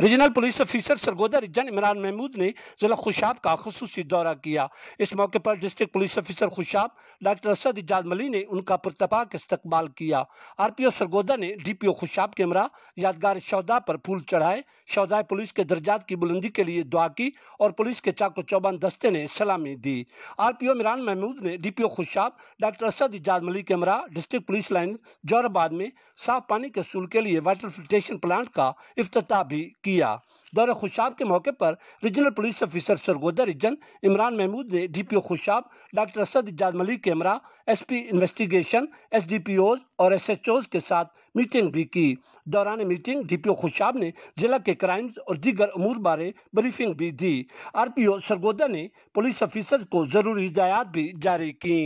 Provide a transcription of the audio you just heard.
regional police officer Sargodha region Imran Mahmood ने जिला खुशाब का खसूस दौरा किया इस मौके पर district police officer Khushab doctor Asad Ijaz Malik ने उनका पुरतपाक इस्तेमाल किया आरपीओ सरगोदा ने डीपीओ खुशाब के हमरा यादगार शौदा पर फूल चढ़ाए शौदाय पुलिस के दर्जात की बुलंदी के लिए दुआ की और पुलिस के चाको चौबान दस्ते ने सलामी दी आरपीओ इमरान महमूद ने डीपीओ खुशाब डॉक्टर असद इजाज मलिक इमरा डिस्ट्रिक्ट पुलिस लाइन जौहराबाद में साफ पानी के सूल के लिए वाटर फिल्ट्रेशन प्लांट का अफ्त भी किया दौरे खुशाब के मौके पर regional police officer Sargodha region Imran Mahmood ने D P O Khushab doctor Asad Ijaz Malik कैमरा S P investigation S D P Os और एस एच ओज के साथ मीटिंग भी की दौरान meeting D P O Khushab ने जिला के क्राइम्स और दीगर अमूर बारे ब्रीफिंग भी दी आर पी ओ सरगोदा ने पुलिस ऑफिसर को जरूरी हिदायत भी जारी की